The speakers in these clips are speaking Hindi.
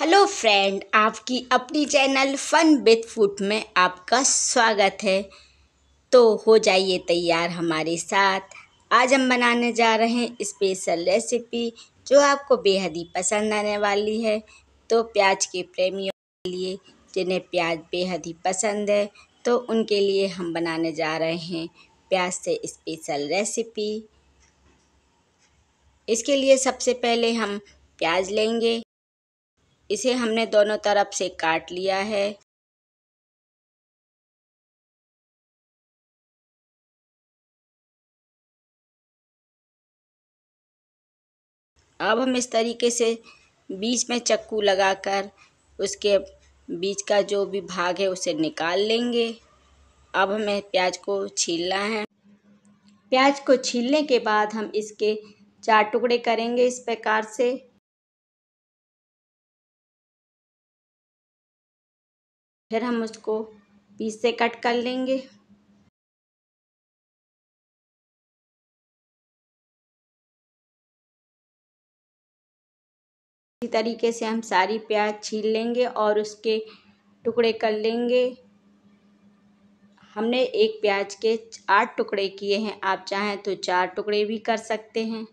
हेलो फ्रेंड आपकी अपनी चैनल फन विथ फूड में आपका स्वागत है तो हो जाइए तैयार हमारे साथ आज हम बनाने जा रहे हैं स्पेशल रेसिपी जो आपको बेहद ही पसंद आने वाली है तो प्याज के प्रेमियों के लिए जिन्हें प्याज बेहद ही पसंद है तो उनके लिए हम बनाने जा रहे हैं प्याज से स्पेशल रेसिपी इसके लिए सबसे पहले हम प्याज लेंगे इसे हमने दोनों तरफ से काट लिया है अब हम इस तरीके से बीच में चक्कू लगाकर उसके बीच का जो भी भाग है उसे निकाल लेंगे अब हमें प्याज को छीलना है प्याज को छीलने के बाद हम इसके चार टुकड़े करेंगे इस प्रकार से फिर हम उसको पीस से कट कर लेंगे इसी तरीके से हम सारी प्याज छील लेंगे और उसके टुकड़े कर लेंगे हमने एक प्याज के आठ टुकड़े किए हैं आप चाहें तो चार टुकड़े भी कर सकते हैं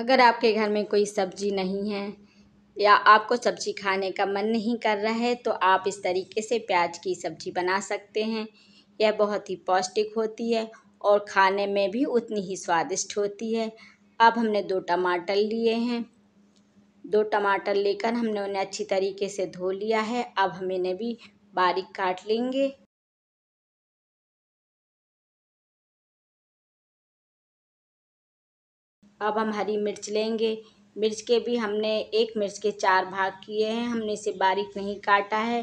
अगर आपके घर में कोई सब्जी नहीं है या आपको सब्ज़ी खाने का मन नहीं कर रहा है तो आप इस तरीके से प्याज की सब्ज़ी बना सकते हैं यह बहुत ही पौष्टिक होती है और खाने में भी उतनी ही स्वादिष्ट होती है अब हमने दो टमाटर लिए हैं दो टमाटर लेकर हमने उन्हें अच्छी तरीके से धो लिया है अब हम इन्हें भी बारीक काट लेंगे अब हम हरी मिर्च लेंगे मिर्च के भी हमने एक मिर्च के चार भाग किए हैं हमने इसे बारीक नहीं काटा है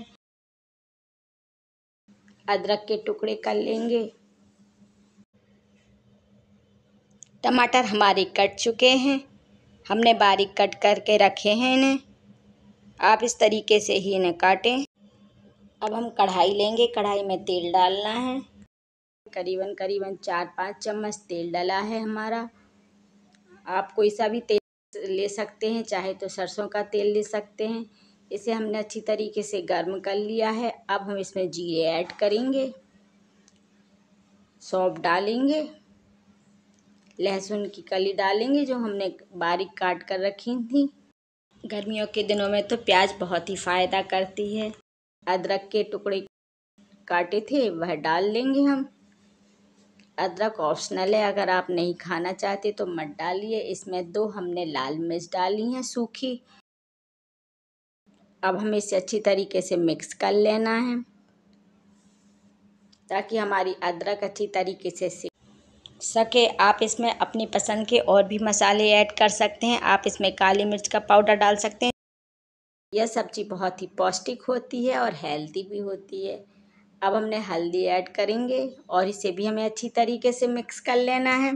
अदरक के टुकड़े कर लेंगे टमाटर हमारे कट चुके हैं हमने बारीक कट करके रखे हैं इन्हें आप इस तरीके से ही इन्हें काटें अब हम कढ़ाई लेंगे कढ़ाई में तेल डालना है करीबन करीबन चार पाँच चम्मच तेल डाला है हमारा आप कोई सा भी तेल ले सकते हैं चाहे तो सरसों का तेल ले सकते हैं इसे हमने अच्छी तरीके से गर्म कर लिया है अब हम इसमें जीरे ऐड करेंगे सौंप डालेंगे लहसुन की कली डालेंगे जो हमने बारीक काट कर रखी थी गर्मियों के दिनों में तो प्याज बहुत ही फ़ायदा करती है अदरक के टुकड़े काटे थे वह डाल लेंगे हम अदरक ऑप्शनल है अगर आप नहीं खाना चाहते तो मत डालिए इसमें दो हमने लाल मिर्च डाली हैं सूखी अब हमें इसे अच्छी तरीके से मिक्स कर लेना है ताकि हमारी अदरक अच्छी तरीके से सके आप इसमें अपनी पसंद के और भी मसाले ऐड कर सकते हैं आप इसमें काली मिर्च का पाउडर डाल सकते हैं यह सब्ज़ी बहुत ही पौष्टिक होती है और हेल्दी भी होती है अब हमने हल्दी ऐड करेंगे और इसे भी हमें अच्छी तरीके से मिक्स कर लेना है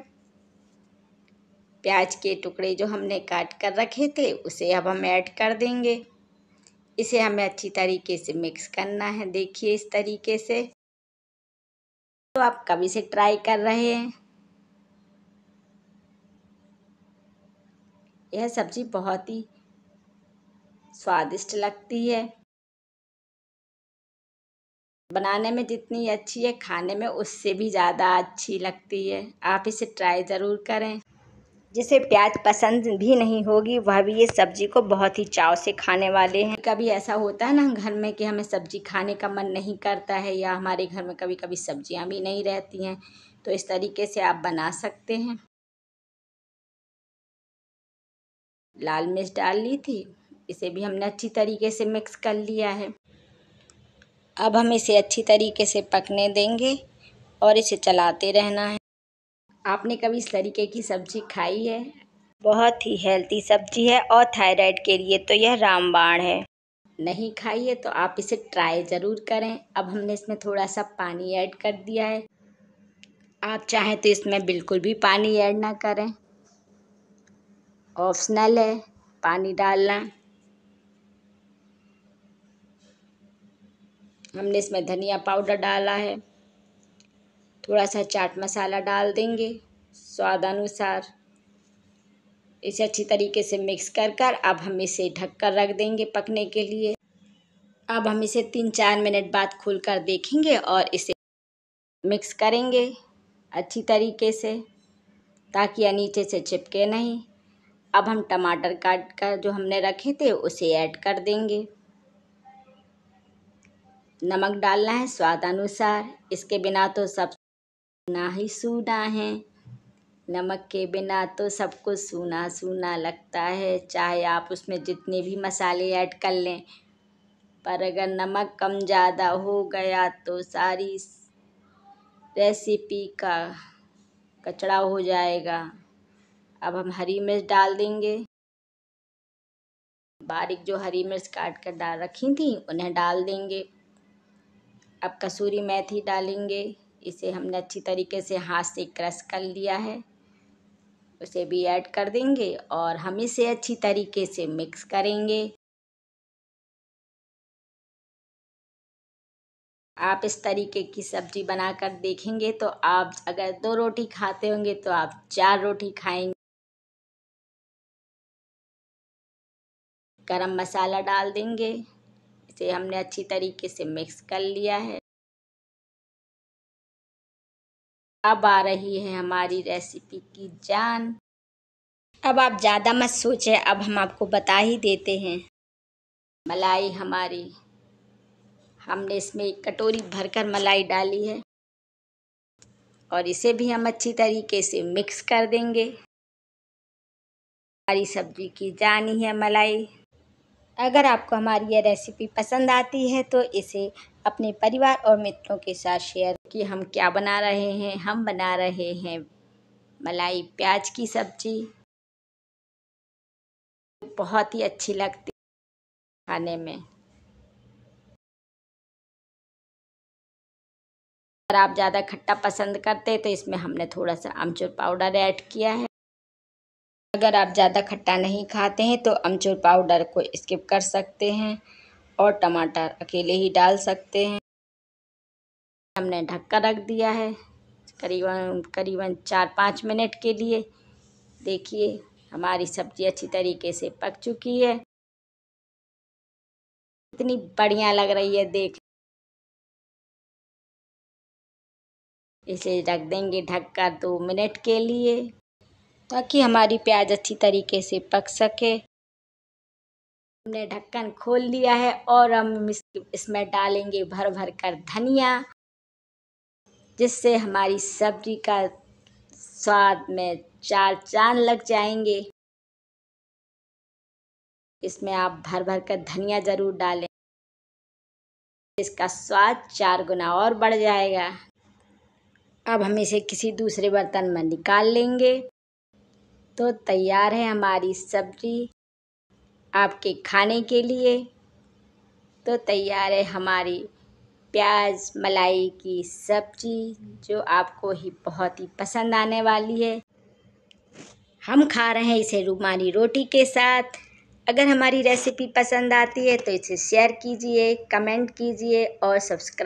प्याज के टुकड़े जो हमने काट कर रखे थे उसे अब हम ऐड कर देंगे इसे हमें अच्छी तरीके से मिक्स करना है देखिए इस तरीके से तो आप कभी से ट्राई कर रहे हैं यह सब्ज़ी बहुत ही स्वादिष्ट लगती है बनाने में जितनी अच्छी है खाने में उससे भी ज़्यादा अच्छी लगती है आप इसे ट्राई ज़रूर करें जिसे प्याज पसंद भी नहीं होगी वह भी ये सब्ज़ी को बहुत ही चाव से खाने वाले हैं कभी ऐसा होता है ना घर में कि हमें सब्ज़ी खाने का मन नहीं करता है या हमारे घर में कभी कभी सब्जियां भी नहीं रहती हैं तो इस तरीके से आप बना सकते हैं लाल मिर्च डाल ली थी इसे भी हमने अच्छी तरीके से मिक्स कर लिया है अब हम इसे अच्छी तरीके से पकने देंगे और इसे चलाते रहना है आपने कभी इस तरीके की सब्ज़ी खाई है बहुत ही हेल्थी सब्ज़ी है और थायराइड के लिए तो यह रामबाण है नहीं खाई है तो आप इसे ट्राई ज़रूर करें अब हमने इसमें थोड़ा सा पानी ऐड कर दिया है आप चाहें तो इसमें बिल्कुल भी पानी ऐड ना करें ऑप्शनल है पानी डालना हमने इसमें धनिया पाउडर डाला है थोड़ा सा चाट मसाला डाल देंगे स्वाद अनुसार इसे अच्छी तरीके से मिक्स कर कर अब हम इसे ढक कर रख देंगे पकने के लिए अब हम इसे तीन चार मिनट बाद खोल कर देखेंगे और इसे मिक्स करेंगे अच्छी तरीके से ताकि यह नीचे से चिपके नहीं अब हम टमाटर काट कर जो हमने रखे थे उसे ऐड कर देंगे नमक डालना है स्वाद अनुसार इसके बिना तो सब ना ही सूना है नमक के बिना तो सब कुछ सूना सूना लगता है चाहे आप उसमें जितने भी मसाले ऐड कर लें पर अगर नमक कम ज़्यादा हो गया तो सारी रेसिपी का कचड़ा हो जाएगा अब हम हरी मिर्च डाल देंगे बारीक जो हरी मिर्च काट कर डाल रखी थी उन्हें डाल देंगे अब कसूरी मेथी डालेंगे इसे हमने अच्छी तरीके से हाथ से क्रश कर लिया है उसे भी ऐड कर देंगे और हम इसे अच्छी तरीके से मिक्स करेंगे आप इस तरीके की सब्ज़ी बनाकर देखेंगे तो आप अगर दो रोटी खाते होंगे तो आप चार रोटी खाएंगे गरम मसाला डाल देंगे इसे हमने अच्छी तरीके से मिक्स कर लिया है अब आ रही है हमारी रेसिपी की जान अब आप ज़्यादा मत सोचें अब हम आपको बता ही देते हैं मलाई हमारी हमने इसमें एक कटोरी भरकर मलाई डाली है और इसे भी हम अच्छी तरीके से मिक्स कर देंगे हमारी सब्जी की जान ही है मलाई अगर आपको हमारी यह रेसिपी पसंद आती है तो इसे अपने परिवार और मित्रों के साथ शेयर कि हम क्या बना रहे हैं हम बना रहे हैं मलाई प्याज की सब्जी बहुत ही अच्छी लगती खाने में अगर आप ज़्यादा खट्टा पसंद करते तो इसमें हमने थोड़ा सा आमचूर पाउडर ऐड किया है अगर आप ज़्यादा खट्टा नहीं खाते हैं तो अमचूर पाउडर को स्किप कर सकते हैं और टमाटर अकेले ही डाल सकते हैं हमने ढक्का रख दिया है करीबन करीबन चार पाँच मिनट के लिए देखिए हमारी सब्ज़ी अच्छी तरीके से पक चुकी है इतनी बढ़िया लग रही है देख इसे रख देंगे ढककर दो मिनट के लिए ताकि हमारी प्याज अच्छी तरीके से पक सके हमने ढक्कन खोल लिया है और हम इस, इसमें डालेंगे भर भर कर धनिया जिससे हमारी सब्जी का स्वाद में चार चांद लग जाएंगे इसमें आप भर भर कर धनिया ज़रूर डालें इसका स्वाद चार गुना और बढ़ जाएगा अब हम इसे किसी दूसरे बर्तन में निकाल लेंगे तो तैयार है हमारी सब्ज़ी आपके खाने के लिए तो तैयार है हमारी प्याज मलाई की सब्ज़ी जो आपको ही बहुत ही पसंद आने वाली है हम खा रहे हैं इसे रुमाली रोटी के साथ अगर हमारी रेसिपी पसंद आती है तो इसे शेयर कीजिए कमेंट कीजिए और सब्सक्राइब